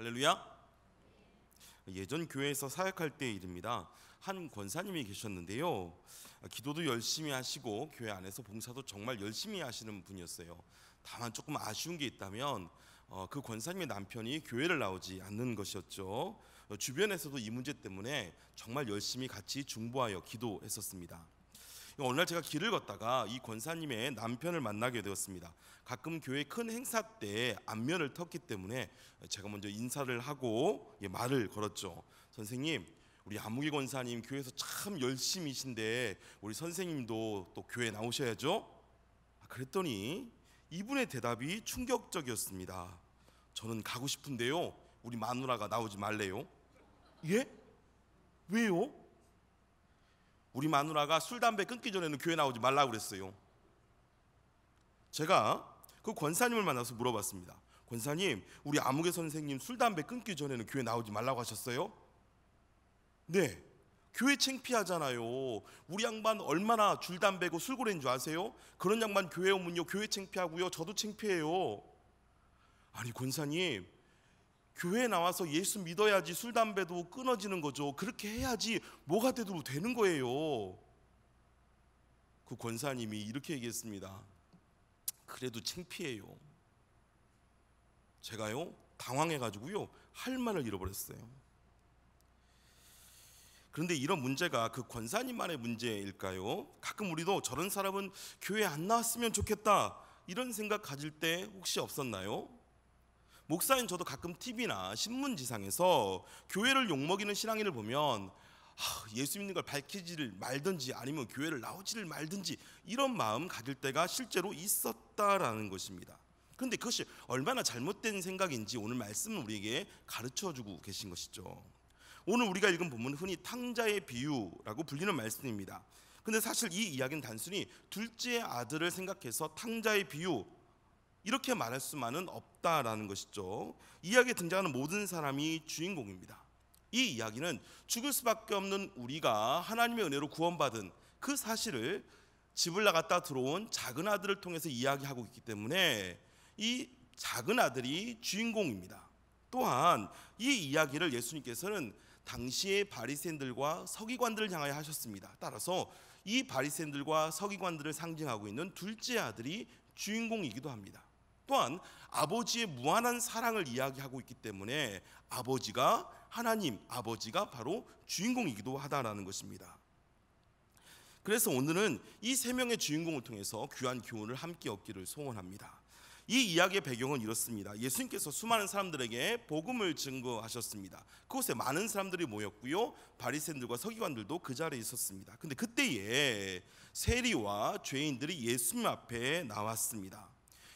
할렐루야. 예전 교회에서 사역할 때 일입니다. 한 권사님이 계셨는데요. 기도도 열심히 하시고 교회 안에서 봉사도 정말 열심히 하시는 분이었어요. 다만 조금 아쉬운 게 있다면 어, 그 권사님의 남편이 교회를 나오지 않는 것이었죠. 주변에서도 이 문제 때문에 정말 열심히 같이 중보하여 기도했었습니다. 그러니까 어느 날 제가 길을 걷다가 이 권사님의 남편을 만나게 되었습니다. 가끔 교회 큰 행사 때 안면을 텄기 때문에 제가 먼저 인사를 하고 예, 말을 걸었죠. 선생님, 우리 아무개 권사님 교회에서 참 열심이신데 우리 선생님도 또 교회 나오셔야죠. 아, 그랬더니 이분의 대답이 충격적이었습니다. 저는 가고 싶은데요. 우리 마누라가 나오지 말래요. 예? 왜요? 우리 마누라가 술 담배 끊기 전에는 교회 나오지 말라고 그랬어요. 제가 그 권사님을 만나서 물어봤습니다. 권사님, 우리 아무개 선생님 술 담배 끊기 전에는 교회 나오지 말라고 하셨어요? 네. 교회 챙피하잖아요. 우리 양반 얼마나 줄 담배고 술고래인 줄 아세요? 그런 양반 교회 오면요 교회 챙피하고요 저도 챙피해요 아니 권사님 교회 에 나와서 예수 믿어야지 술 담배도 끊어지는 거죠. 그렇게 해야지 뭐가 되도 록 되는 거예요. 그 권사님이 이렇게 얘기했습니다. 그래도 창피해요. 제가요 당황해 가지고요 할 말을 잃어버렸어요. 그런데 이런 문제가 그 권사님만의 문제일까요? 가끔 우리도 저런 사람은 교회 안 나왔으면 좋겠다 이런 생각 가질 때 혹시 없었나요? 목사인 저도 가끔 TV나 신문지상에서 교회를 욕먹이는 신앙인을 보면 아, 예수 믿는 걸 밝히지를 말든지 아니면 교회를 나오지를 말든지 이런 마음 가질 때가 실제로 있었다라는 것입니다. 그런데 그것이 얼마나 잘못된 생각인지 오늘 말씀은 우리에게 가르쳐 주고 계신 것이죠. 오늘 우리가 읽은 본문 흔히 탕자의 비유라고 불리는 말씀입니다. 근데 사실 이 이야기는 단순히 둘째 아들을 생각해서 탕자의 비유 이렇게 말할 수만은 없다라는 것이죠. 이야기에 등장하는 모든 사람이 주인공입니다. 이 이야기는 죽을 수밖에 없는 우리가 하나님의 은혜로 구원받은 그 사실을 집을 나갔다 들어온 작은 아들을 통해서 이야기하고 있기 때문에 이 작은 아들이 주인공입니다. 또한 이 이야기를 예수님께서는 당시의 바리새인들과 서기관들을 향하여 하셨습니다. 따라서 이 바리새인들과 서기관들을 상징하고 있는 둘째 아들이 주인공이기도 합니다. 또한 아버지의 무한한 사랑을 이야기하고 있기 때문에 아버지가 하나님 아버지가 바로 주인공이기도 하다라는 것입니다. 그래서 오늘은 이 세 명의 주인공을 통해서 귀한 교훈을 함께 얻기를 소원합니다. 이 이야기의 배경은 이렇습니다. 예수님께서 수많은 사람들에게 복음을 증거하셨습니다. 그곳에 많은 사람들이 모였고요. 바리새인들과 서기관들도 그 자리에 있었습니다. 근데 그때에 세리와 죄인들이 예수님 앞에 나왔습니다.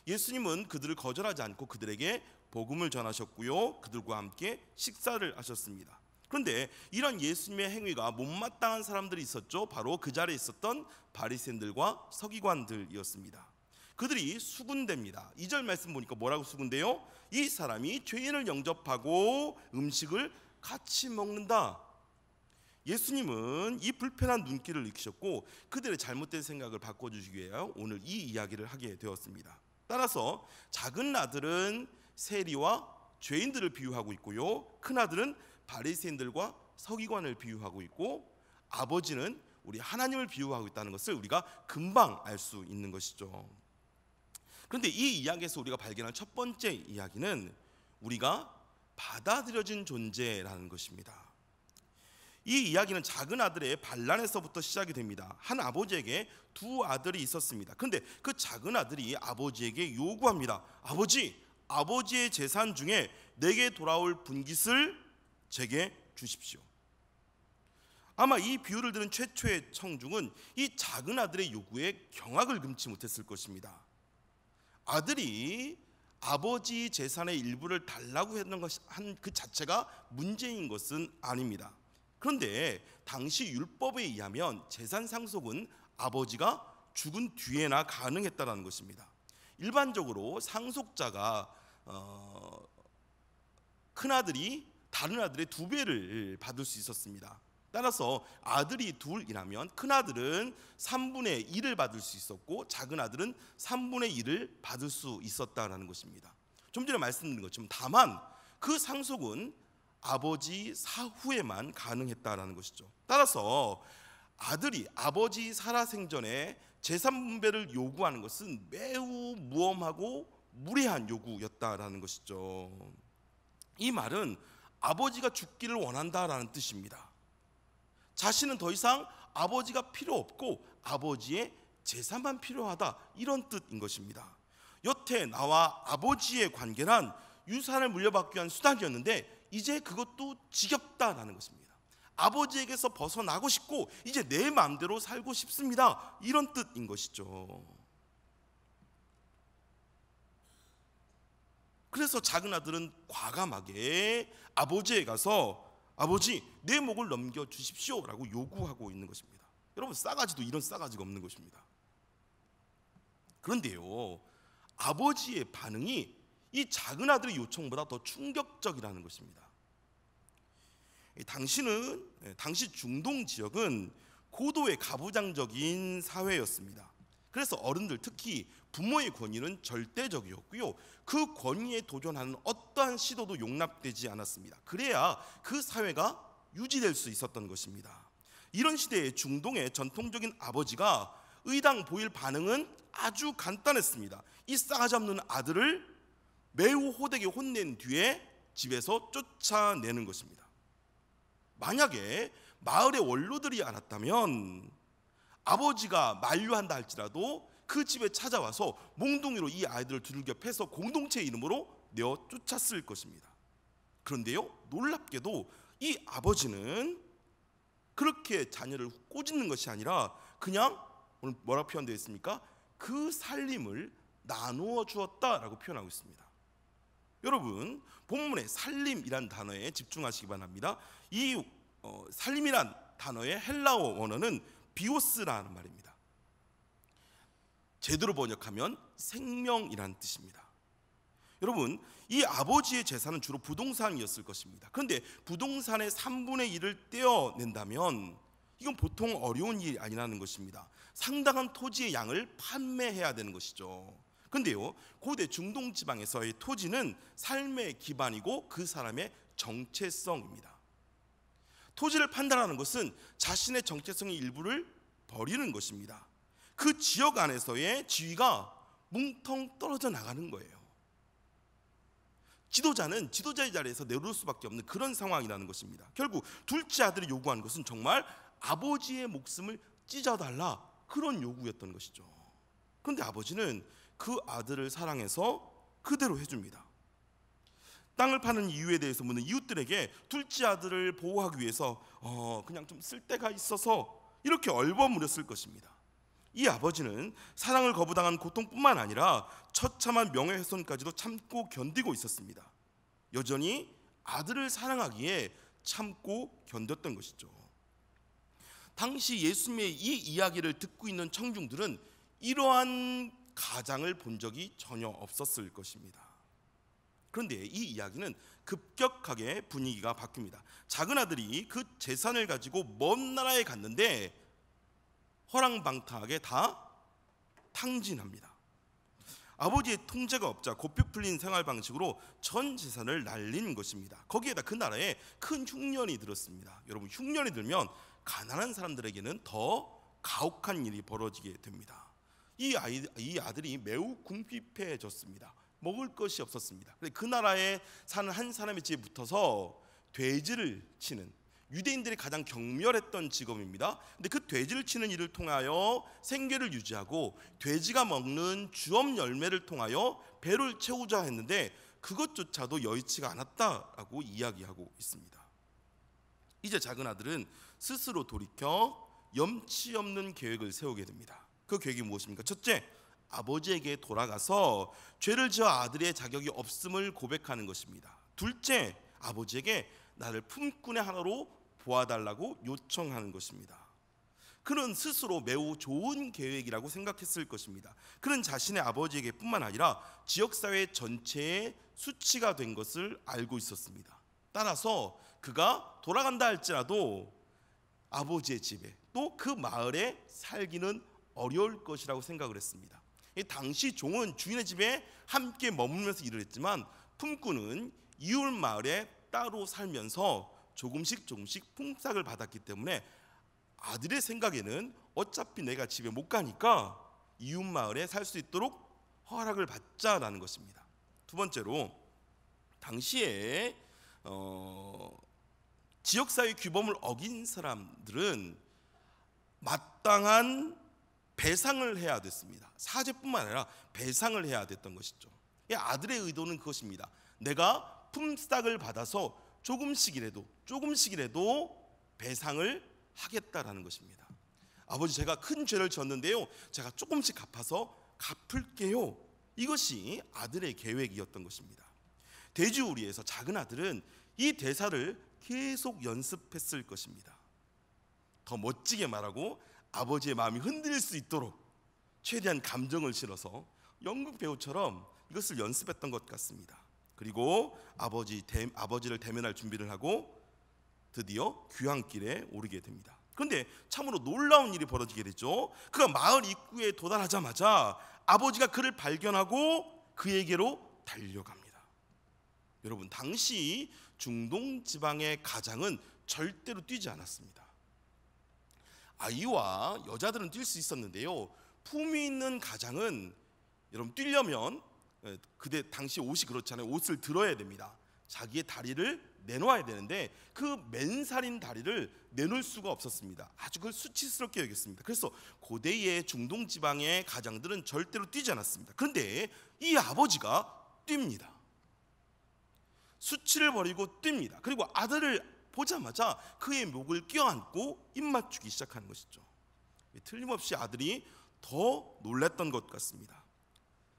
예수님은 그들을 거절하지 않고 그들에게 복음을 전하셨고요. 그들과 함께 식사를 하셨습니다. 그런데 이런 예수님의 행위가 못마땅한 사람들이 있었죠. 바로 그 자리에 있었던 바리새인들과 서기관들이었습니다. 그들이 수군대입니다. 2절 말씀 보니까 뭐라고 수군대요? 이 사람이 죄인을 영접하고 음식을 같이 먹는다. 예수님은 이 불편한 눈길을 익히셨고 그들의 잘못된 생각을 바꿔주시기 위하여 오늘 이 이야기를 하게 되었습니다. 따라서 작은 아들은 세리와 죄인들을 비유하고 있고요. 큰 아들은 바리새인들과 서기관을 비유하고 있고 아버지는 우리 하나님을 비유하고 있다는 것을 우리가 금방 알 수 있는 것이죠. 그런데 이 이야기에서 우리가 발견한 첫 번째 이야기는 우리가 받아들여진 존재라는 것입니다. 이 이야기는 작은 아들의 반란에서부터 시작이 됩니다. 한 아버지에게 두 아들이 있었습니다. 근데 그 작은 아들이 아버지에게 요구합니다. 아버지, 아버지의 재산 중에 내게 돌아올 분깃을 제게 주십시오. 아마 이 비유를 들은 최초의 청중은 이 작은 아들의 요구에 경악을 금치 못했을 것입니다. 아들이 아버지 재산의 일부를 달라고 했던 것 한 그 자체가 문제인 것은 아닙니다. 그런데 당시 율법에 의하면 재산 상속은 아버지가 죽은 뒤에나 가능했다라는 것입니다. 일반적으로 상속자가 어, 큰 아들이 다른 아들의 두 배를 받을 수 있었습니다. 따라서 아들이 둘이라면 큰 아들은 3분의 1을 받을 수 있었고 작은 아들은 3분의 1을 받을 수 있었다라는 것입니다. 좀 전에 말씀드린 것처럼 다만 그 상속은 아버지 사후에만 가능했다라는 것이죠. 따라서 아들이 아버지 살아생전에 재산 분배를 요구하는 것은 매우 무엄하고 무례한 요구였다라는 것이죠. 이 말은 아버지가 죽기를 원한다라는 뜻입니다. 자신은 더 이상 아버지가 필요 없고 아버지의 재산만 필요하다 이런 뜻인 것입니다. 여태 나와 아버지의 관계란 유산을 물려받기 위한 수단이었는데 이제 그것도 지겹다라는 것입니다. 아버지에게서 벗어나고 싶고 이제 내 마음대로 살고 싶습니다. 이런 뜻인 것이죠. 그래서 작은 아들은 과감하게 아버지에 가서 아버지 내 목을 넘겨 주십시오라고 요구하고 있는 것입니다. 여러분 싸가지도 이런 싸가지가 없는 것입니다. 그런데요. 아버지의 반응이 이 작은 아들의 요청보다 더 충격적이라는 것입니다. 당시는 예, 당시 중동 지역은 고도의 가부장적인 사회였습니다. 그래서 어른들 특히 부모의 권위는 절대적이었고요. 그 권위에 도전하는 어떠한 시도도 용납되지 않았습니다. 그래야 그 사회가 유지될 수 있었던 것입니다. 이런 시대에 중동의 전통적인 아버지가 의당 보일 반응은 아주 간단했습니다. 이 싸잡는 아들을 매우 호되게 혼낸 뒤에 집에서 쫓아내는 것입니다. 만약에 마을의 원로들이 알았다면 아버지가 만류한다 할지라도 그 집에 찾아와서 몽둥이로 이 아이들을 두들겨 패서 공동체 이름으로 내어 쫓았을 것입니다. 그런데요, 놀랍게도 이 아버지는 그렇게 자녀를 꼬집는 것이 아니라 그냥 오늘 뭐라 표현되어 있습니까? 그 살림을 나누어 주었다라고 표현하고 있습니다. 여러분 본문의 살림이란 단어에 집중하시기 바랍니다. 이 어, 살림이란 단어의 헬라어 원어는 비오스라는 말입니다. 제대로 번역하면 생명이란 뜻입니다. 여러분, 이 아버지의 재산은 주로 부동산이었을 것입니다. 그런데 부동산의 3분의 1을 떼어낸다면 이건 보통 어려운 일이 아니라는 것입니다. 상당한 토지의 양을 판매해야 되는 것이죠. 근데요, 고대 중동 지방에서의 토지는 삶의 기반이고 그 사람의 정체성입니다. 토지를 판단하는 것은 자신의 정체성의 일부를 버리는 것입니다. 그 지역 안에서의 지위가 뭉텅 떨어져 나가는 거예요. 지도자는 지도자의 자리에서 내려올 수밖에 없는 그런 상황이라는 것입니다. 결국 둘째 아들이 요구한 것은 정말 아버지의 목숨을 찢어달라 그런 요구였던 것이죠. 그런데 아버지는 그 아들을 사랑해서 그대로 해줍니다. 땅을 파는 이유에 대해서 묻는 이웃들에게 둘째 아들을 보호하기 위해서 어, 그냥 좀 쓸데가 있어서 이렇게 얼버무렸을 것입니다. 이 아버지는 사랑을 거부당한 고통뿐만 아니라 처참한 명예훼손까지도 참고 견디고 있었습니다. 여전히 아들을 사랑하기에 참고 견뎠던 것이죠. 당시 예수님의 이 이야기를 듣고 있는 청중들은 이러한 가장을 본 적이 전혀 없었을 것입니다. 그런데 이 이야기는 급격하게 분위기가 바뀝니다. 작은 아들이 그 재산을 가지고 먼 나라에 갔는데 허랑방탕하게 다 탕진합니다. 아버지의 통제가 없자 고삐 풀린 생활 방식으로 전 재산을 날린 것입니다. 거기에다 그 나라에 큰 흉년이 들었습니다. 여러분 흉년이 들면 가난한 사람들에게는 더 가혹한 일이 벌어지게 됩니다. 이 아이 이 아들이 매우 궁핍해졌습니다. 먹을 것이 없었습니다. 그 나라에 사는 한 사람의 집에 붙어서 돼지를 치는 유대인들이 가장 경멸했던 직업입니다. 근데 그 돼지를 치는 일을 통하여 생계를 유지하고 돼지가 먹는 주엄 열매를 통하여 배를 채우자 했는데 그것조차도 여의치가 않았다라고 이야기하고 있습니다. 이제 작은 아들은 스스로 돌이켜 염치 없는 계획을 세우게 됩니다. 그 계획이 무엇입니까? 첫째, 아버지에게 돌아가서 죄를 지어 아들의 자격이 없음을 고백하는 것입니다. 둘째, 아버지에게 나를 품꾼의 하나로 보아달라고 요청하는 것입니다. 그는 스스로 매우 좋은 계획이라고 생각했을 것입니다. 그는 자신의 아버지에게뿐만 아니라 지역사회 전체의 수치가 된 것을 알고 있었습니다. 따라서 그가 돌아간다 할지라도 아버지의 집에 또 그 마을에 살기는 어려울 것이라고 생각을 했습니다. 당시 종은 주인의 집에 함께 머물면서 일을 했지만 품꾼은 이웃 마을에 따로 살면서 조금씩 조금씩 품삯을 받았기 때문에 아들의 생각에는 어차피 내가 집에 못 가니까 이웃 마을에 살 수 있도록 허락을 받자라는 것입니다. 두 번째로 당시에 어, 지역사회 규범을 어긴 사람들은 마땅한 배상을 해야 됐습니다. 사죄뿐만 아니라 배상을 해야 됐던 것이죠. 아들의 의도는 그것입니다. 내가 품삯을 받아서 조금씩이라도 조금씩이라도 배상을 하겠다라는 것입니다. 아버지 제가 큰 죄를 지었는데요. 제가 조금씩 갚아서 갚을게요. 이것이 아들의 계획이었던 것입니다. 대주우리에서 작은 아들은 이 대사를 계속 연습했을 것입니다. 더 멋지게 말하고 아버지의 마음이 흔들릴 수 있도록 최대한 감정을 실어서 연극 배우처럼 이것을 연습했던 것 같습니다. 그리고 아버지 대, 아버지를 대면할 준비를 하고 드디어 귀향길에 오르게 됩니다. 그런데 참으로 놀라운 일이 벌어지게 되죠. 그가 마을 입구에 도달하자마자 아버지가 그를 발견하고 그에게로 달려갑니다. 여러분 당시 중동 지방의 가장은 절대로 뛰지 않았습니다. 아이와 여자들은 뛸 수 있었는데요. 품위 있는 가장은 여러분 뛰려면 예, 그때 당시 옷이 그렇잖아요. 옷을 들어야 됩니다. 자기의 다리를 내놓아야 되는데 그 맨살인 다리를 내놓을 수가 없었습니다. 아주 그걸 수치스럽게 여겼습니다. 그래서 고대의 중동 지방의 가장들은 절대로 뛰지 않았습니다. 그런데 이 아버지가 뜁니다. 수치를 버리고 뜁니다. 그리고 아들을 보자마자 그의 목을 껴안고 입맞추기 시작하는 것이죠. 틀림없이 아들이 더 놀랐던 것 같습니다.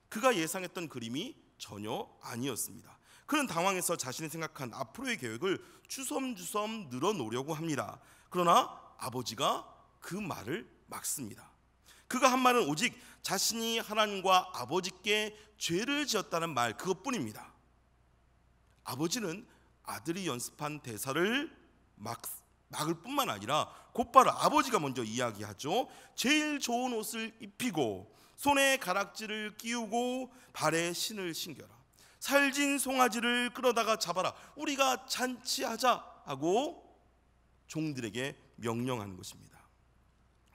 그가 예상했던 그림이 전혀 아니었습니다. 그는 당황해서 자신이 생각한 앞으로의 계획을 주섬주섬 늘어놓으려고 합니다. 그러나 아버지가 그 말을 막습니다. 그가 한 말은 오직 자신이 하나님과 아버지께 죄를 지었다는 말 그것뿐입니다. 아버지는 아들이 연습한 대사를 막 막을 뿐만 아니라 곧바로 아버지가 먼저 이야기하죠. 제일 좋은 옷을 입히고 손에 가락지를 끼우고 발에 신을 신겨라. 살진 송아지를 끌어다가 잡아라. 우리가 잔치하자 하고 종들에게 명령하는 것입니다.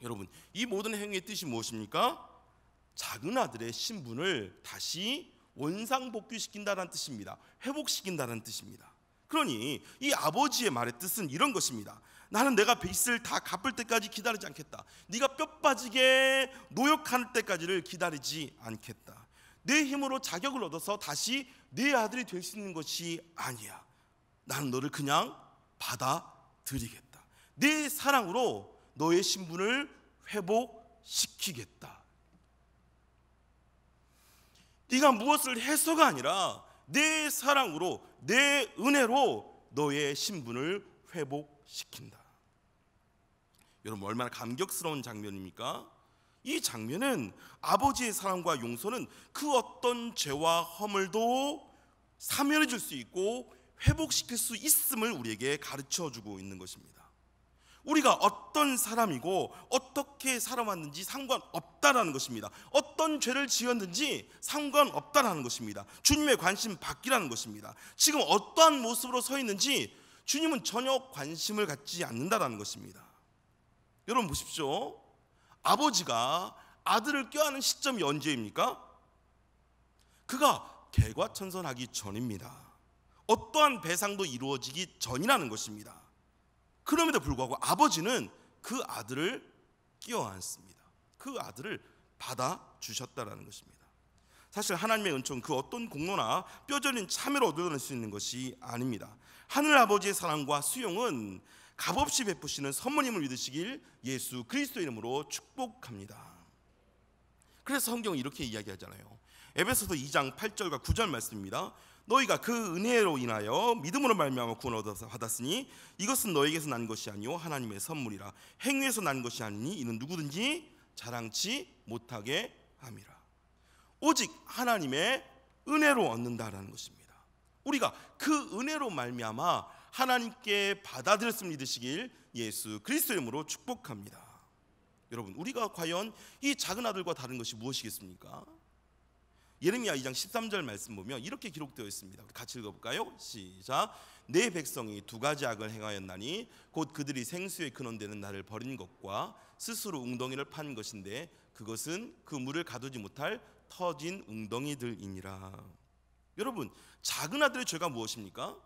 여러분, 이 모든 행위의 뜻이 무엇입니까? 작은 아들의 신분을 다시 원상 복귀시킨다는 뜻입니다. 회복시킨다는 뜻입니다. 그러니 이 아버지의 말의 뜻은 이런 것입니다. 나는 내가 빚을 다 갚을 때까지 기다리지 않겠다. 네가 뼈 빠지게 노역할 때까지를 기다리지 않겠다. 내 힘으로 자격을 얻어서 다시 내 네 아들이 될 수 있는 것이 아니야. 나는 너를 그냥 받아들이겠다. 내 네 사랑으로 너의 신분을 회복시키겠다. 네가 무엇을 해서가 아니라 내 네 사랑으로 내 은혜로 너의 신분을 회복시킨다. 여러분 얼마나 감격스러운 장면입니까? 이 장면은 아버지의 사랑과 용서는 그 어떤 죄와 허물도 사면해 줄 수 있고 회복시킬 수 있음을 우리에게 가르쳐 주고 있는 것입니다. 우리가 어떤 사람이고 어떻게 살아왔는지 상관없다라는 것입니다. 어떤 죄를 지었는지 상관없다라는 것입니다. 주님의 관심 밖이라는 것입니다. 지금 어떠한 모습으로 서 있는지 주님은 전혀 관심을 갖지 않는다라는 것입니다. 여러분 보십시오. 아버지가 아들을 껴안은 시점이 언제입니까? 그가 개과천선하기 전입니다. 어떠한 배상도 이루어지기 전이라는 것입니다. 그럼에도 불구하고 아버지는 그 아들을 끼워 안습니다. 그 아들을 받아 주셨다라는 것입니다. 사실 하나님의 은총은 그 어떤 공로나 뼈저린 참여로 얻어낼 수 있는 것이 아닙니다. 하늘 아버지의 사랑과 수용은 값없이 베푸시는 선모님을 믿으시길 예수 그리스도 이름으로 축복합니다. 그래서 성경은 이렇게 이야기하잖아요. 에베소서 2장 8절과 9절 말씀입니다. 너희가 그 은혜로 인하여 믿음으로 말미암아 구원 얻어서 받았으니 이것은 너희에게서 난 것이 아니요 하나님의 선물이라 행위에서 난 것이 아니니 이는 누구든지 자랑치 못하게 함이라 오직 하나님의 은혜로 얻는다라는 것입니다 우리가 그 은혜로 말미암아 하나님께 받아들였음 을 믿으시길 예수 그리스도 이름으로 축복합니다 여러분 우리가 과연 이 작은 아들과 다른 것이 무엇이겠습니까? 예레미야 2장 13절 말씀 보면 이렇게 기록되어 있습니다. 같이 읽어볼까요? 시작. 내 백성이 두 가지 악을 행하였나니 곧 그들이 생수의 근원되는 나를 버린 것과 스스로 웅덩이를 판 것인데 그것은 그 물을 가두지 못할 터진 웅덩이들이니라. 여러분 작은 아들의 죄가 무엇입니까?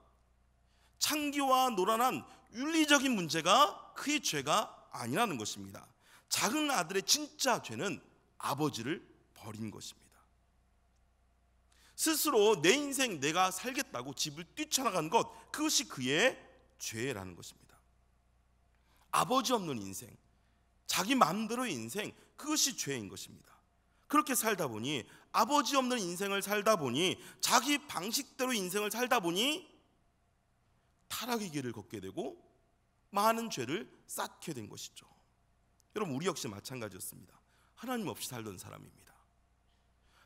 창기와 노란한 윤리적인 문제가 그의 죄가 아니라는 것입니다. 작은 아들의 진짜 죄는 아버지를 버린 것입니다. 스스로 내 인생 내가 살겠다고 집을 뛰쳐나간 것 그것이 그의 죄라는 것입니다. 아버지 없는 인생, 자기 마음대로 인생 그것이 죄인 것입니다. 그렇게 살다 보니 아버지 없는 인생을 살다 보니 자기 방식대로 인생을 살다 보니 타락의 길을 걷게 되고 많은 죄를 쌓게 된 것이죠. 여러분 우리 역시 마찬가지였습니다. 하나님 없이 살던 사람입니다.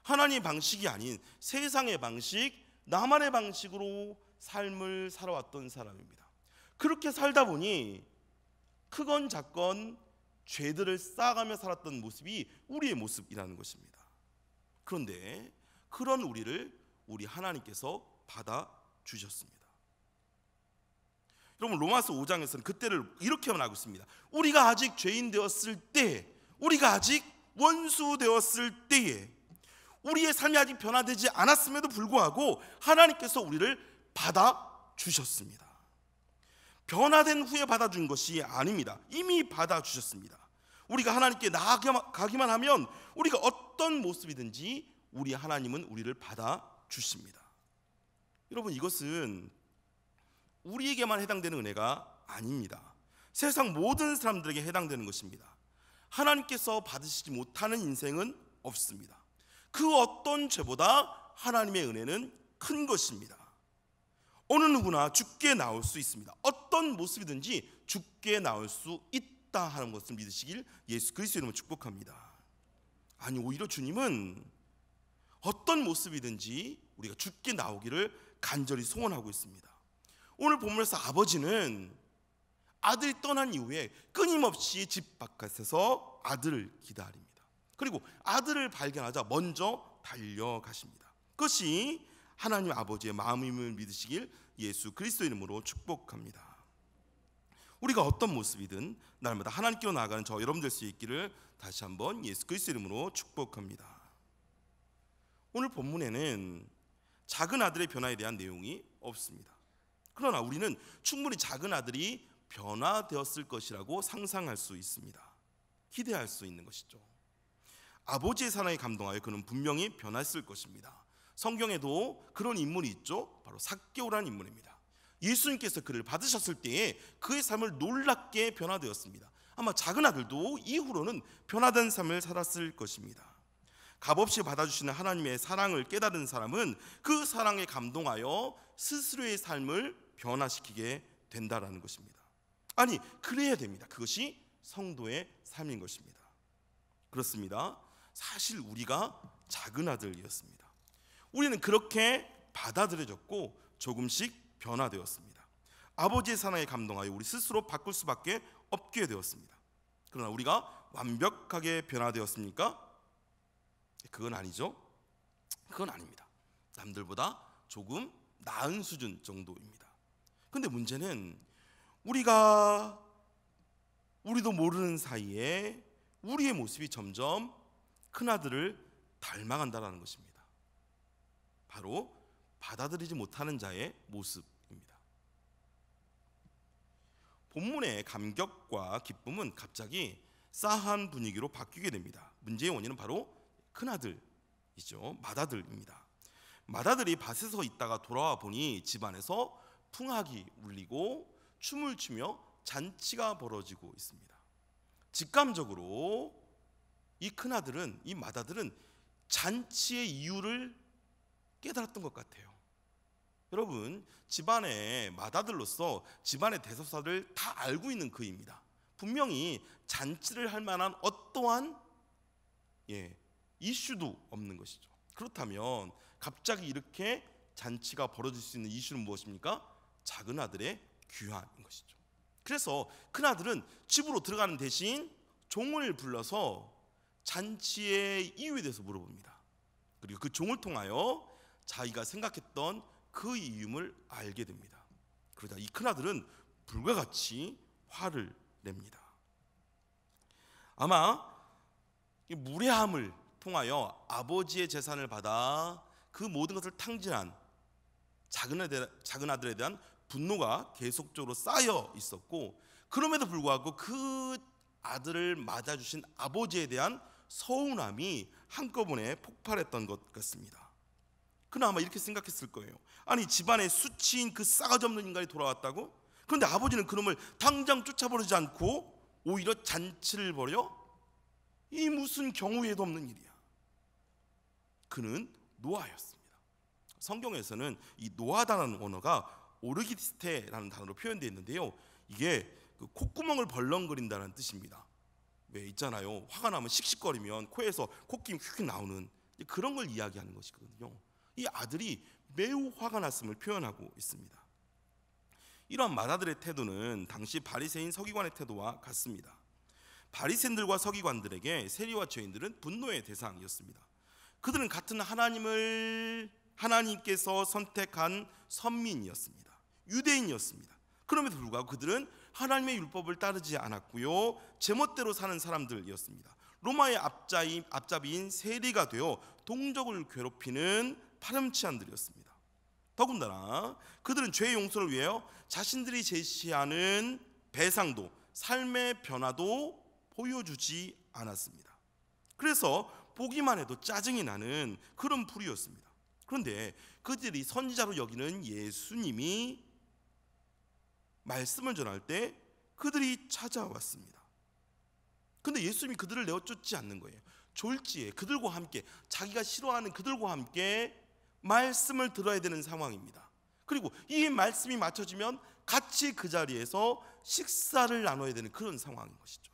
하나님 방식이 아닌 세상의 방식, 나만의 방식으로 삶을 살아왔던 사람입니다. 그렇게 살다 보니 크건 작건 죄들을 쌓아가며 살았던 모습이 우리의 모습이라는 것입니다. 그런데 그런 우리를 우리 하나님께서 받아 주셨습니다. 여러분 로마서 5장에서는 그때를 이렇게만 알고 있습니다. 우리가 아직 죄인 되었을 때, 우리가 아직 원수 되었을 때에 우리의 삶이 아직 변화되지 않았음에도 불구하고 하나님께서 우리를 받아 주셨습니다. 변화된 후에 받아준 것이 아닙니다. 이미 받아주셨습니다. 우리가 하나님께 나아가기만 하면 우리가 어떤 모습이든지 우리 하나님은 우리를 받아주십니다. 여러분 이것은 우리에게만 해당되는 은혜가 아닙니다. 세상 모든 사람들에게 해당되는 것입니다. 하나님께서 받으시지 못하는 인생은 없습니다. 그 어떤 죄보다 하나님의 은혜는 큰 것입니다. 어느 누구나 죽게 나올 수 있습니다. 어떤 모습이든지 죽게 나올 수 있다 하는 것을 믿으시길 예수 그리스도 이름으로 축복합니다. 아니 오히려 주님은 어떤 모습이든지 우리가 죽게 나오기를 간절히 소원하고 있습니다. 오늘 본문에서 아버지는 아들이 떠난 이후에 끊임없이 집 바깥에서 아들을 기다립니다. 그리고 아들을 발견하자 먼저 달려가십니다. 그것이 하나님 아버지의 마음임을 믿으시길 예수 그리스도 이름으로 축복합니다. 우리가 어떤 모습이든 날마다 하나님께로 나아가는 저 여러분 될수 있기를 다시 한번 예수 그리스도 이름으로 축복합니다. 오늘 본문에는 작은 아들의 변화에 대한 내용이 없습니다. 그러나 우리는 충분히 작은 아들이 변화되었을 것이라고 상상할 수 있습니다. 기대할 수 있는 것이죠. 아버지의 사랑에 감동하여 그는 분명히 변했을 것입니다. 성경에도 그런 인물이 있죠. 바로 삭개오라는 인물입니다. 예수님께서 그를 받으셨을 때에 그의 삶을 놀랍게 변화되었습니다. 아마 작은 아들도 이후로는 변화된 삶을 살았을 것입니다. 값없이 받아주시는 하나님의 사랑을 깨달은 사람은 그 사랑에 감동하여 스스로의 삶을 변화시키게 된다라는 것입니다. 아니, 그래야 됩니다. 그것이 성도의 삶인 것입니다. 그렇습니다. 사실 우리가 작은 아들이었습니다. 우리는 그렇게 받아들여졌고 조금씩 변화되었습니다. 아버지의 사랑에 감동하여 우리 스스로 바꿀 수밖에 없게 되었습니다. 그러나 우리가 완벽하게 변화되었습니까? 그건 아니죠. 그건 아닙니다. 남들보다 조금 나은 수준 정도입니다. 근데 문제는 우리가 우리도 모르는 사이에 우리의 모습이 점점 큰아들을 닮아간다라는 것입니다. 바로 받아들이지 못하는 자의 모습입니다. 본문의 감격과 기쁨은 갑자기 싸한 분위기로 바뀌게 됩니다. 문제의 원인은 바로 큰아들이죠. 마다들입니다. 마다들이 밭에서 있다가 돌아와 보니 집안에서 풍악이 울리고 춤을 추며 잔치가 벌어지고 있습니다. 직감적으로 이 큰아들은 이 맏아들은 잔치의 이유를 깨달았던 것 같아요. 여러분 집안의 맏아들로서 집안의 대소사를 다 알고 있는 그입니다. 분명히 잔치를 할 만한 어떠한 예, 이슈도 없는 것이죠. 그렇다면 갑자기 이렇게 잔치가 벌어질 수 있는 이슈는 무엇입니까? 작은 아들의 귀환인 것이죠. 그래서 큰 아들은 집으로 들어가는 대신 종을 불러서 잔치의 이유에 대해서 물어봅니다. 그리고 그 종을 통하여 자기가 생각했던 그 이유를 알게 됩니다. 그러자 이 큰아들은 불과 같이 화를 냅니다. 아마 무례함을 통하여 아버지의 재산을 받아 그 모든 것을 탕진한 작은 아들에 대한 분노가 계속적으로 쌓여 있었고 그럼에도 불구하고 그 아들을 맞아주신 아버지에 대한 서운함이 한꺼번에 폭발했던 것 같습니다. 그는 아마 이렇게 생각했을 거예요. 아니 집안에 수치인 그 싸가지 없는 인간이 돌아왔다고? 그런데 아버지는 그놈을 당장 쫓아버리지 않고 오히려 잔치를 벌여? 이 무슨 경우에도 없는 일이야. 그는 노아였습니다. 성경에서는 이 노아다라는 언어가 오르기스테라는 단어로 표현되어 있는데요. 이게 그 콧구멍을 벌렁거린다는 뜻입니다. 왜 있잖아요. 화가 나면 씩씩거리면 코에서 콧김 휙휙 나오는 그런 걸 이야기하는 것이거든요. 이 아들이 매우 화가 났음을 표현하고 있습니다. 이러한 마다들의 태도는 당시 바리새인 서기관의 태도와 같습니다. 바리새인들과 서기관들에게 세리와 죄인들은 분노의 대상이었습니다. 그들은 같은 하나님을 하나님께서 선택한 선민이었습니다. 유대인이었습니다. 그럼에도 불구하고 그들은 하나님의 율법을 따르지 않았고요. 제멋대로 사는 사람들이었습니다. 로마의 앞자인, 앞잡이 세리가 되어 동족을 괴롭히는 파렴치한들이었습니다. 더군다나 그들은 죄의 용서를 위하 자신들이 제시하는 배상도 삶의 변화도 보여주지 않았습니다. 그래서 보기만 해도 짜증이 나는 그런 불이었습니다. 그런데 그들이 선지자로 여기는 예수님이 말씀을 전할 때 그들이 찾아왔습니다. 근데 예수님이 그들을 내어쫓지 않는 거예요. 졸지에 그들과 함께 자기가 싫어하는 그들과 함께 말씀을 들어야 되는 상황입니다. 그리고 이 말씀이 맞춰지면 같이 그 자리에서 식사를 나눠야 되는 그런 상황인 것이죠.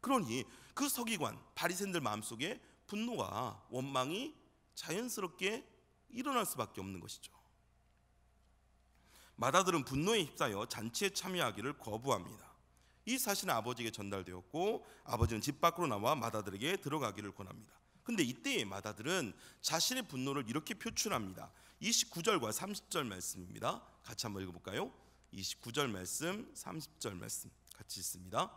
그러니 그 서기관 바리새인들 마음속에 분노와 원망이 자연스럽게 일어날 수밖에 없는 것이죠. 마다들은 분노에 휩싸여 잔치에 참여하기를 거부합니다. 이 사실은 아버지에게 전달되었고 아버지는 집 밖으로 나와 마다들에게 들어가기를 권합니다. 근데 이때 마다들은 자신의 분노를 이렇게 표출합니다. 29절과 30절 말씀입니다. 같이 한번 읽어볼까요? 29절 말씀, 30절 말씀 같이 있습니다.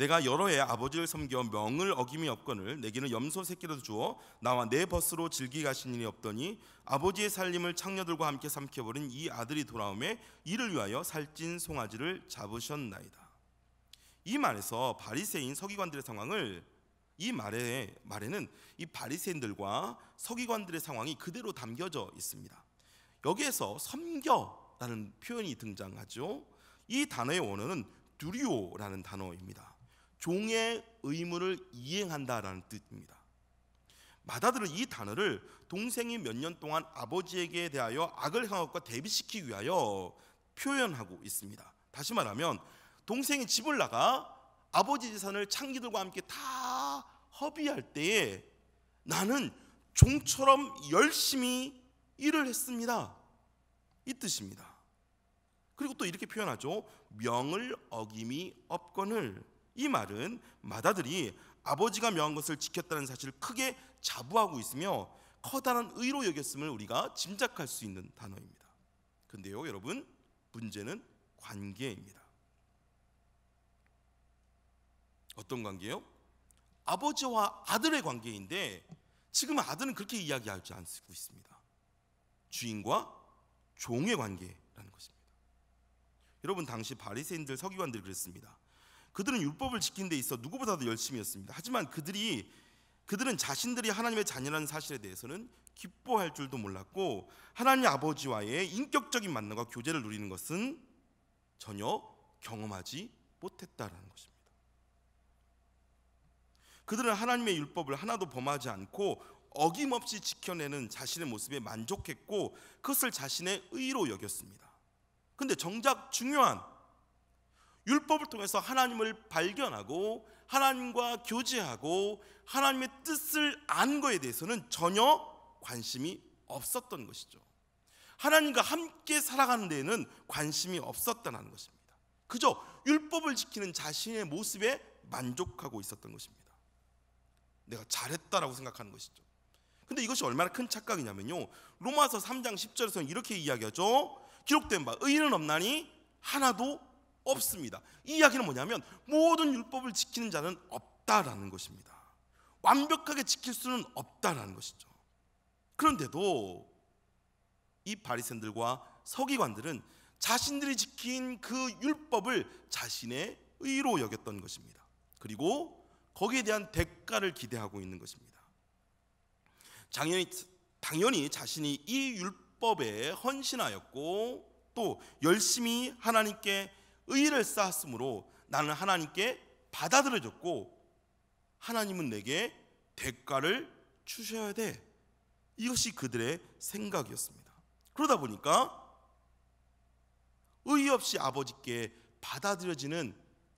내가 여러 해 아버지를 섬겨 명을 어김이 없거늘 내게는 염소 새끼라도 주어 나와 내 벗으로 즐기가신 일이 없더니 아버지의 살림을 창녀들과 함께 삼켜버린 이 아들이 돌아오매 이를 위하여 살찐 송아지를 잡으셨나이다. 이 말에서 바리새인 서기관들의 상황을 이 말에 말에는 이 바리새인들과 서기관들의 상황이 그대로 담겨져 있습니다. 여기에서 섬겨라는 표현이 등장하죠. 이 단어의 원어는 두리오라는 단어입니다. 종의 의무를 이행한다라는 뜻입니다. 마다들은 이 단어를 동생이 몇 년 동안 아버지에게 대하여 악을 행한 것과 대비시키기 위하여 표현하고 있습니다. 다시 말하면 동생이 집을 나가 아버지 재산을 창기들과 함께 다 허비할 때에 나는 종처럼 열심히 일을 했습니다. 이 뜻입니다. 그리고 또 이렇게 표현하죠. 명을 어김이 없건을 이 말은 마다들이 아버지가 명한 것을 지켰다는 사실을 크게 자부하고 있으며 커다란 의로 여겼음을 우리가 짐작할 수 있는 단어입니다. 근데요, 여러분, 문제는 관계입니다. 어떤 관계요? 아버지와 아들의 관계인데 지금 아들은 그렇게 이야기하지 않고 있습니다. 주인과 종의 관계라는 것입니다. 여러분 당시 바리새인들 서기관들이 그랬습니다. 그들은 율법을 지킨 데 있어 누구보다도 열심히 했습니다. 하지만 그들이 그들은 자신들이 하나님의 자녀라는 사실에 대해서는 기뻐할 줄도 몰랐고 하나님 아버지와의 인격적인 만남과 교제를 누리는 것은 전혀 경험하지 못했다라는 것입니다. 그들은 하나님의 율법을 하나도 범하지 않고 어김없이 지켜내는 자신의 모습에 만족했고 그것을 자신의 의로 여겼습니다. 근데 정작 중요한 율법을 통해서 하나님을 발견하고 하나님과 교제하고 하나님의 뜻을 안는 것에 대해서는 전혀 관심이 없었던 것이죠. 하나님과 함께 살아가는 데에는 관심이 없었다는 것입니다. 그저 율법을 지키는 자신의 모습에 만족하고 있었던 것입니다. 내가 잘했다라고 생각하는 것이죠. 근데 이것이 얼마나 큰 착각이냐면요. 로마서 3장 10절에서는 이렇게 이야기하죠. 기록된 바 의인은 없나니 하나도 없습니다. 이 이야기는 뭐냐면 모든 율법을 지키는 자는 없다라는 것입니다. 완벽하게 지킬 수는 없다라는 것이죠. 그런데도 이 바리새인들과 서기관들은 자신들이 지킨 그 율법을 자신의 의로 여겼던 것입니다. 그리고 거기에 대한 대가를 기대하고 있는 것입니다. 당연히, 당연히 자신이 이 율법에 헌신하였고 또 열심히 하나님께 의를 쌓았으므로 나는 하나님께 받아들여졌고 하나님은 내게 대가를 주셔야 돼. 이것이 그들의 생각이었습니다. 그러다 보니까 의의 없이 아버지께 받아들여지는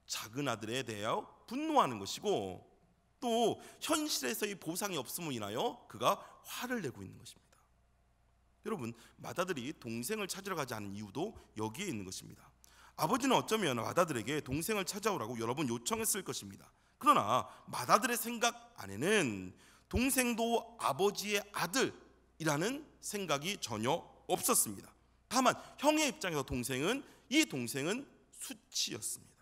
작은 아들에 대하여 분노하는 것이고 또 현실에서의 보상이 없음을 인하여 그가 화를 내고 있는 것입니다. 여러분, 마다들이 동생을 찾으러 가지 않은 이유도 여기에 있는 것입니다. 아버지는 어쩌면 마다들에게 동생을 찾아오라고 여러 번 요청했을 것입니다. 그러나 마다들의 생각 안에는 동생도 아버지의 아들이라는 생각이 전혀 없었습니다. 다만 형의 입장에서 동생은 이 동생은 수치였습니다.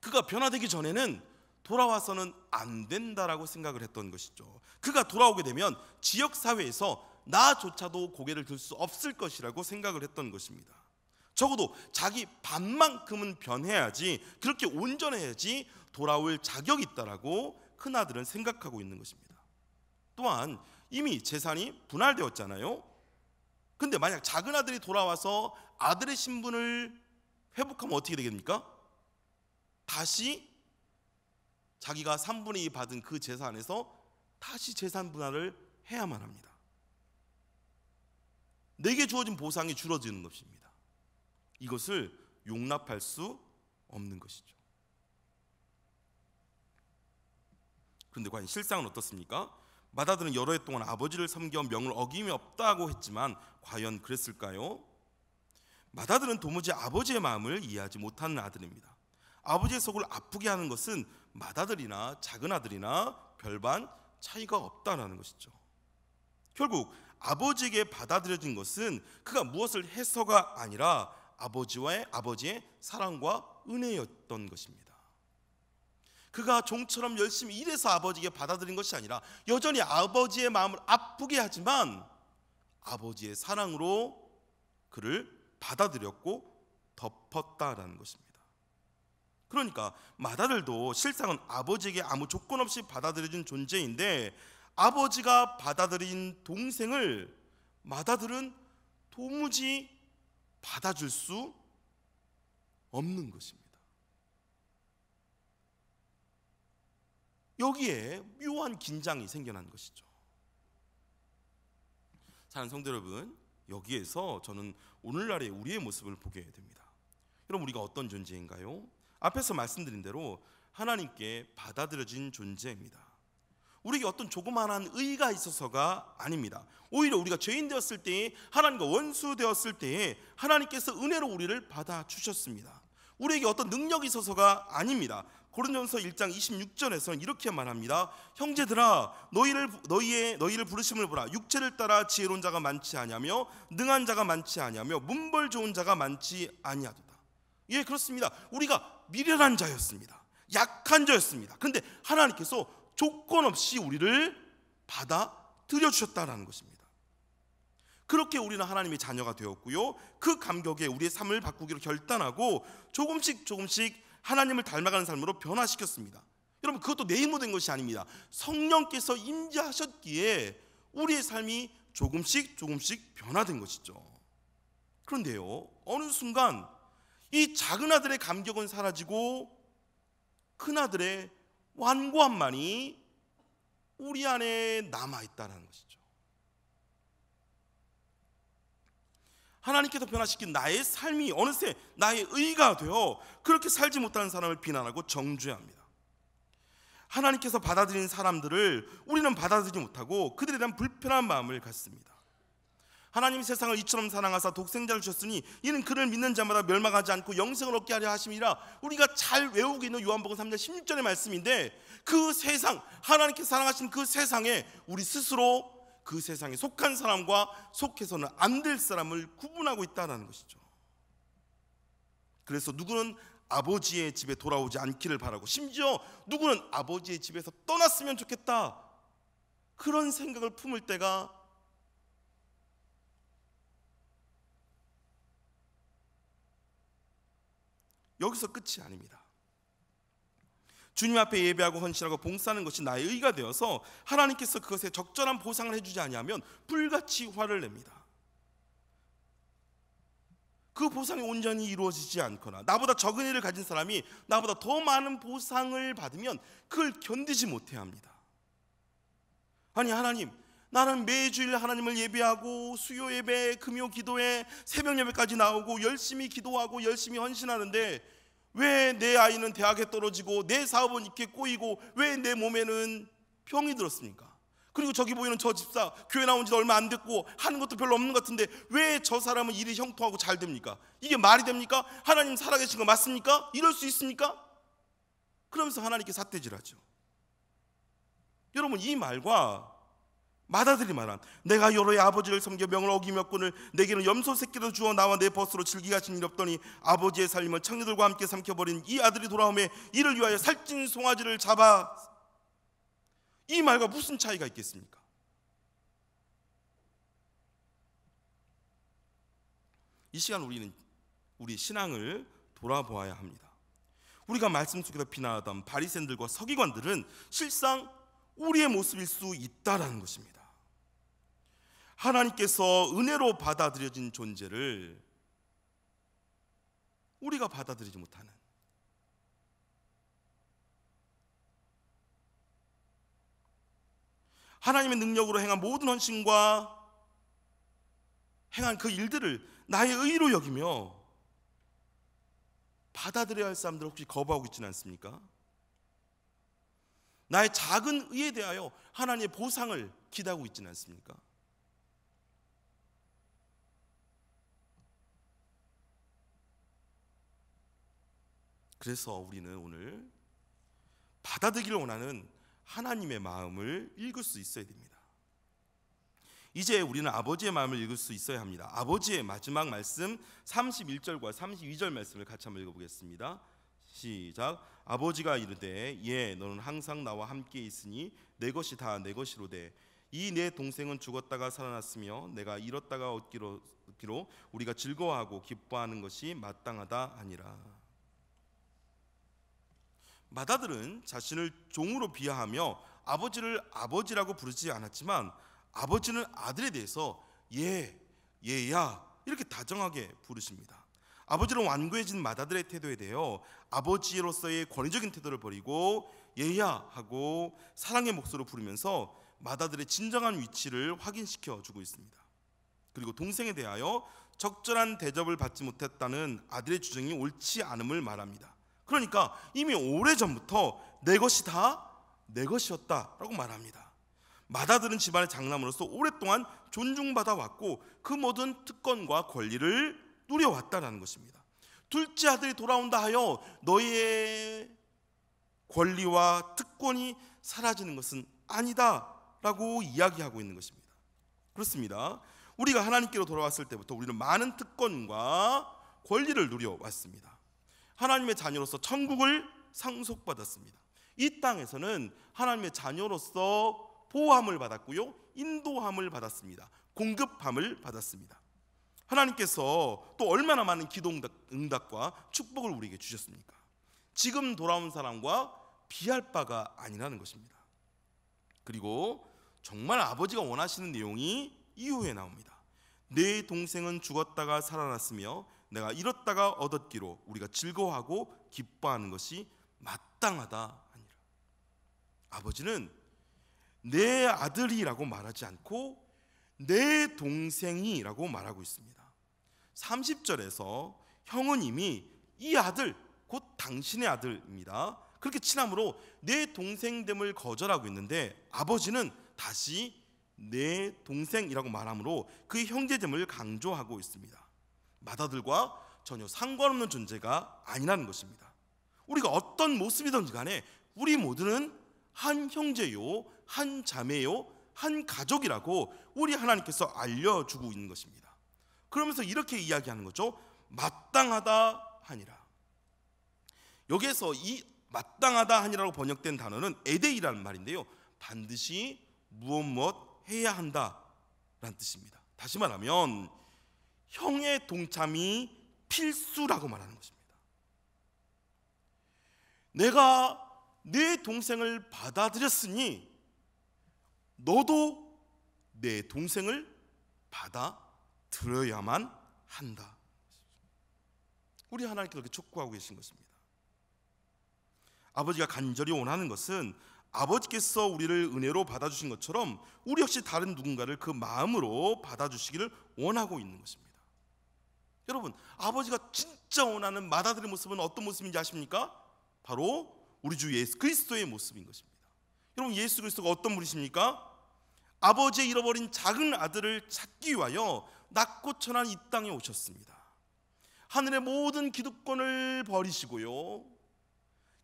그가 변화되기 전에는 돌아와서는 안 된다라고 생각을 했던 것이죠. 그가 돌아오게 되면 지역 사회에서 나조차도 고개를 들 수 없을 것이라고 생각을 했던 것입니다. 적어도 자기 반만큼은 변해야지 그렇게 온전해야지 돌아올 자격이 있다라고 큰아들은 생각하고 있는 것입니다. 또한 이미 재산이 분할되었잖아요. 근데 만약 작은 아들이 돌아와서 아들의 신분을 회복하면 어떻게 되겠습니까? 다시 자기가 3분의 2 받은 그 재산에서 다시 재산 분할을 해야만 합니다. 내게 주어진 보상이 줄어드는 것입니다. 이것을 용납할 수 없는 것이죠. 그런데 과연 실상은 어떻습니까? 마다들은 여러 해 동안 아버지를 섬겨 명을 어김이 없다고 했지만 과연 그랬을까요? 마다들은 도무지 아버지의 마음을 이해하지 못하는 아들입니다. 아버지의 속을 아프게 하는 것은 마다들이나 작은 아들이나 별반 차이가 없다라는 것이죠. 결국 아버지에게 받아들여진 것은 그가 무엇을 해서가 아니라 아버지와의 아버지의 사랑과 은혜였던 것입니다. 그가 종처럼 열심히 일해서 아버지에게 받아들인 것이 아니라 여전히 아버지의 마음을 아프게 하지만 아버지의 사랑으로 그를 받아들였고 덮었다라는 것입니다. 그러니까 마다들도 실상은 아버지에게 아무 조건 없이 받아들여준 존재인데 아버지가 받아들인 동생을 마다들은 도무지 받아줄 수 없는 것입니다. 여기에 묘한 긴장이 생겨난 것이죠. 사랑 성도 여러분, 여기에서 저는 오늘날의 우리의 모습을 보게 됩니다. 그럼 우리가 어떤 존재인가요? 앞에서 말씀드린 대로 하나님께 받아들여진 존재입니다. 우리에게 어떤 조그마한 의가 있어서가 아닙니다. 오히려 우리가 죄인 되었을 때에 하나님과 원수 되었을 때에 하나님께서 은혜로 우리를 받아 주셨습니다. 우리에게 어떤 능력이 있어서가 아닙니다. 고린도전서 1장 26절에서는 이렇게 말합니다. 형제들아 너희를 너희의 너희를 부르심을 보라 육체를 따라 지혜로운 자가 많지 아니하며 능한 자가 많지 아니하며 문벌 좋은 자가 많지 아니하도다. 예 그렇습니다. 우리가 미련한 자였습니다. 약한 자였습니다. 근데 하나님께서 조건 없이 우리를 받아들여 주셨다라는 것입니다. 그렇게 우리는 하나님의 자녀가 되었고요. 그 감격에 우리의 삶을 바꾸기로 결단하고 조금씩 조금씩 하나님을 닮아가는 삶으로 변화시켰습니다. 여러분 그것도 내 힘으로 된 것이 아닙니다. 성령께서 임재하셨기에 우리의 삶이 조금씩 조금씩 변화된 것이죠. 그런데요. 어느 순간 이 작은 아들의 감격은 사라지고 큰 아들의 완고함만이 우리 안에 남아 있다는 것이죠. 하나님께서 변화시킨 나의 삶이 어느새 나의 의가 되어 그렇게 살지 못하는 사람을 비난하고 정죄 합니다. 하나님께서 받아들인 사람들을 우리는 받아들이지 못하고 그들에 대한 불편한 마음을 갖습니다. 하나님 세상을 이처럼 사랑하사 독생자를 주셨으니 이는 그를 믿는 자마다 멸망하지 않고 영생을 얻게 하려 하심이라 우리가 잘 외우고 있는 요한복음 3장 16절의 말씀인데 그 세상 하나님께서 사랑하신 그 세상에 우리 스스로 그 세상에 속한 사람과 속해서는 안 될 사람을 구분하고 있다라는 것이죠. 그래서 누구는 아버지의 집에 돌아오지 않기를 바라고 심지어 누구는 아버지의 집에서 떠났으면 좋겠다. 그런 생각을 품을 때가 여기서 끝이 아닙니다. 주님 앞에 예배하고 헌신하고 봉사하는 것이 나의 의가 되어서 하나님께서 그것에 적절한 보상을 해주지 아니하면 불같이 화를 냅니다. 그 보상이 온전히 이루어지지 않거나 나보다 적은 일을 가진 사람이 나보다 더 많은 보상을 받으면 그걸 견디지 못해야 합니다. 아니 하나님 나는 매주일 하나님을 예배하고 수요 예배, 금요 기도에 새벽 예배까지 나오고 열심히 기도하고 열심히 헌신하는데 왜 내 아이는 대학에 떨어지고 내 사업은 이렇게 꼬이고 왜 내 몸에는 병이 들었습니까? 그리고 저기 보이는 저 집사 교회 나온 지도 얼마 안 됐고 하는 것도 별로 없는 것 같은데 왜 저 사람은 일이 형통하고 잘 됩니까? 이게 말이 됩니까? 하나님 살아계신 거 맞습니까? 이럴 수 있습니까? 그러면서 하나님께 사태질하죠. 여러분 이 말과 마다들이마라 내가 여로의 아버지를 섬겨 명을 어기며 꾼을 내게는 염소 새끼를 주어 나와 내버스로 즐기하신 일 없더니 아버지의 삶을 청녀들과 함께 삼켜버린 이 아들이 돌아오며 이를 위하여 살찐 송아지를 잡아 이 말과 무슨 차이가 있겠습니까? 이 시간 우리는 우리 신앙을 돌아보아야 합니다. 우리가 말씀 속에서 비난하던 바리새들과 서기관들은 실상 우리의 모습일 수 있다라는 것입니다. 하나님께서 은혜로 받아들여진 존재를 우리가 받아들이지 못하는 하나님의 능력으로 행한 모든 헌신과 행한 그 일들을 나의 의로 여기며 받아들여야 할 사람들 혹시 거부하고 있지는 않습니까? 나의 작은 의에 대하여 하나님의 보상을 기대하고 있지는 않습니까? 그래서 우리는 오늘 받아들기를 원하는 하나님의 마음을 읽을 수 있어야 됩니다. 이제 우리는 아버지의 마음을 읽을 수 있어야 합니다. 아버지의 마지막 말씀 31절과 32절 말씀을 같이 한번 읽어보겠습니다. 시작. 아버지가 이르되 예 너는 항상 나와 함께 있으니 내 것이 다 내 것이로되 이 내 동생은 죽었다가 살아났으며 내가 잃었다가 얻기로 우리가 즐거워하고 기뻐하는 것이 마땅하다 하니라. 마다들은 자신을 종으로 비하하며 아버지를 아버지라고 부르지 않았지만 아버지는 아들에 대해서 예, 예야 이렇게 다정하게 부르십니다. 아버지는 완고해진 마다들의 태도에 대해 아버지로서의 권위적인 태도를 버리고 예야 하고 사랑의 목소리로 부르면서 마다들의 진정한 위치를 확인시켜 주고 있습니다. 그리고 동생에 대하여 적절한 대접을 받지 못했다는 아들의 주장이 옳지 않음을 말합니다. 그러니까 이미 오래전부터 내 것이 다 내 것이었다라고 말합니다. 마다들은 집안의 장남으로서 오랫동안 존중받아 왔고 그 모든 특권과 권리를 누려왔다라는 것입니다. 둘째 아들이 돌아온다 하여 너희의 권리와 특권이 사라지는 것은 아니다라고 이야기하고 있는 것입니다. 그렇습니다. 우리가 하나님께로 돌아왔을 때부터 우리는 많은 특권과 권리를 누려왔습니다. 하나님의 자녀로서 천국을 상속받았습니다. 이 땅에서는 하나님의 자녀로서 보호함을 받았고요. 인도함을 받았습니다. 공급함을 받았습니다. 하나님께서 또 얼마나 많은 기도 응답과 축복을 우리에게 주셨습니까? 지금 돌아온 사람과 비할 바가 아니라는 것입니다. 그리고 정말 아버지가 원하시는 내용이 이후에 나옵니다. 내 동생은 죽었다가 살아났으며 내가 잃었다가 얻었기로 우리가 즐거워하고 기뻐하는 것이 마땅하다 아니라 아버지는 내 아들이라고 말하지 않고 내 동생이라고 말하고 있습니다. 30절에서 형은 이미 이 아들 곧 당신의 아들입니다. 그렇게 친함으로 내 동생됨을 거절하고 있는데 아버지는 다시 내 동생이라고 말하므로 그 형제됨을 강조하고 있습니다. 마다들과 전혀 상관없는 존재가 아니라는 것입니다. 우리가 어떤 모습이든지 간에 우리 모두는 한 형제요, 한 자매요, 한 가족이라고 우리 하나님께서 알려주고 있는 것입니다. 그러면서 이렇게 이야기하는 거죠. 마땅하다 하니라. 여기에서 이 마땅하다 하니라고 번역된 단어는 에데이라는 말인데요. 반드시 무엇 무엇 해야 한다라는 뜻입니다. 다시 말하면 형의 동참이 필수라고 말하는 것입니다. 내가 내 동생을 받아들였으니 너도 내 동생을 받아들여야만 한다. 우리 하나님께 그렇게 촉구하고 계신 것입니다. 아버지가 간절히 원하는 것은 아버지께서 우리를 은혜로 받아주신 것처럼 우리 역시 다른 누군가를 그 마음으로 받아주시기를 원하고 있는 것입니다. 여러분, 아버지가 진짜 원하는 마다들의 모습은 어떤 모습인지 아십니까? 바로 우리 주 예수 그리스도의 모습인 것입니다. 여러분, 예수 그리스도가 어떤 분이십니까? 아버지의 잃어버린 작은 아들을 찾기 위하여 낮고 천한 이 땅에 오셨습니다. 하늘의 모든 기득권을 버리시고요.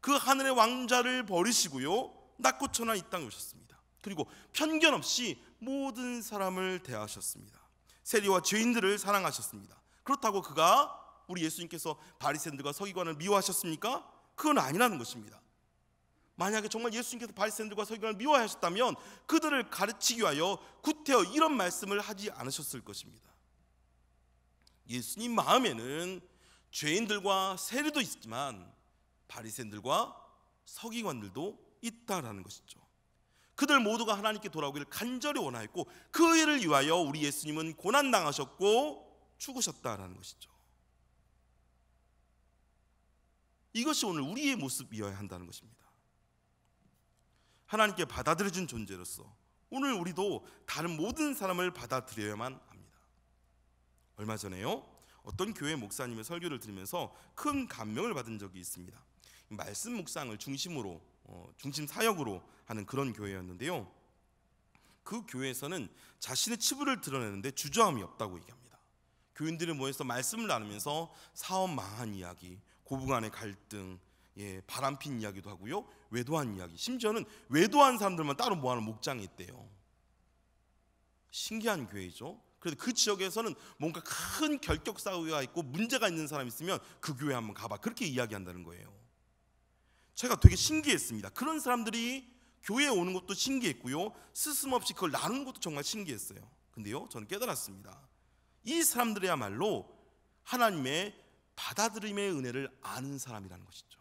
그 하늘의 왕자를 버리시고요. 낙고 천하 이 땅에 오셨습니다. 그리고 편견 없이 모든 사람을 대하셨습니다. 세리와 죄인들을 사랑하셨습니다. 그렇다고 그가 우리 예수님께서 바리새인들과 서기관을 미워하셨습니까? 그건 아니라는 것입니다. 만약에 정말 예수님께서 바리새인들과 서기관을 미워하셨다면 그들을 가르치기 위하여 구태여 이런 말씀을 하지 않으셨을 것입니다. 예수님 마음에는 죄인들과 세리도 있지만 바리새인들과 서기관들도 있다라는 것이죠. 그들 모두가 하나님께 돌아오기를 간절히 원하였고 그 일을 위하여 우리 예수님은 고난 당하셨고 죽으셨다라는 것이죠. 이것이 오늘 우리의 모습이어야 한다는 것입니다. 하나님께 받아들여진 존재로서 오늘 우리도 다른 모든 사람을 받아들여야만 합니다. 얼마 전에요. 어떤 교회 목사님의 설교를 들으면서 큰 감명을 받은 적이 있습니다. 말씀 묵상을 중심으로 어, 중심 사역으로 하는 그런 교회였는데요. 그 교회에서는 자신의 치부를 드러내는데 주저함이 없다고 얘기합니다. 교인들이 모여서 말씀을 나누면서 사업 망한 이야기, 고부간의 갈등, 예, 바람핀 이야기도 하고요, 외도한 이야기, 심지어는 외도한 사람들만 따로 모아놓은 목장이 있대요. 신기한 교회죠. 그래서 그 지역에서는 뭔가 큰 결격 사유가 있고 문제가 있는 사람 있으면 그 교회 한번 가봐 그렇게 이야기한다는 거예요. 제가 되게 신기했습니다. 그런 사람들이 교회에 오는 것도 신기했고요. 스스럼없이 그걸 나누는 것도 정말 신기했어요. 근데요, 저는 깨달았습니다. 이 사람들이야말로 하나님의 받아들임의 은혜를 아는 사람이라는 것이죠.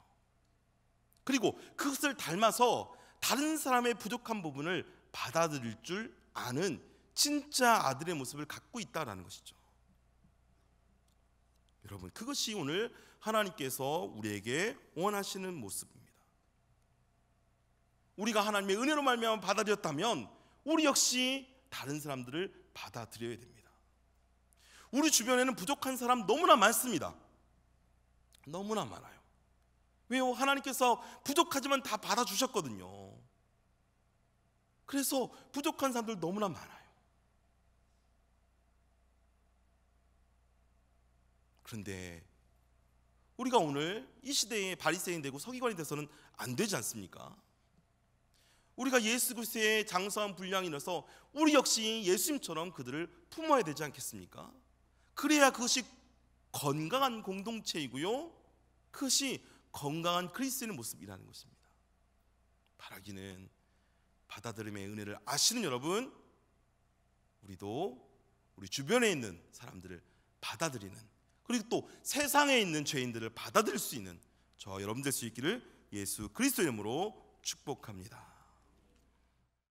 그리고 그것을 닮아서 다른 사람의 부족한 부분을 받아들일 줄 아는 진짜 아들의 모습을 갖고 있다라는 것이죠. 여러분, 그것이 오늘 하나님께서 우리에게 원하시는 모습입니다. 우리가 하나님의 은혜로 말미암아 받아들였다면 우리 역시 다른 사람들을 받아들여야 됩니다. 우리 주변에는 부족한 사람 너무나 많습니다. 너무나 많아요. 왜요? 하나님께서 부족하지만 다 받아주셨거든요. 그래서 부족한 사람들 너무나 많아요. 그런데 우리가 오늘 이 시대에 바리새인 되고 서기관이 돼서는 안 되지 않습니까? 우리가 예수 그리스도의 장성한 분량이라서 우리 역시 예수님처럼 그들을 품어야 되지 않겠습니까? 그래야 그것이 건강한 공동체이고요. 그것이 건강한 크리스인의 모습이라는 것입니다. 바라기는 받아들임의 은혜를 아시는 여러분, 우리도 우리 주변에 있는 사람들을 받아들이는 그리고 또 세상에 있는 죄인들을 받아들일 수 있는 저 여러분 될수 있기를 예수 그리스도 이름으로 축복합니다.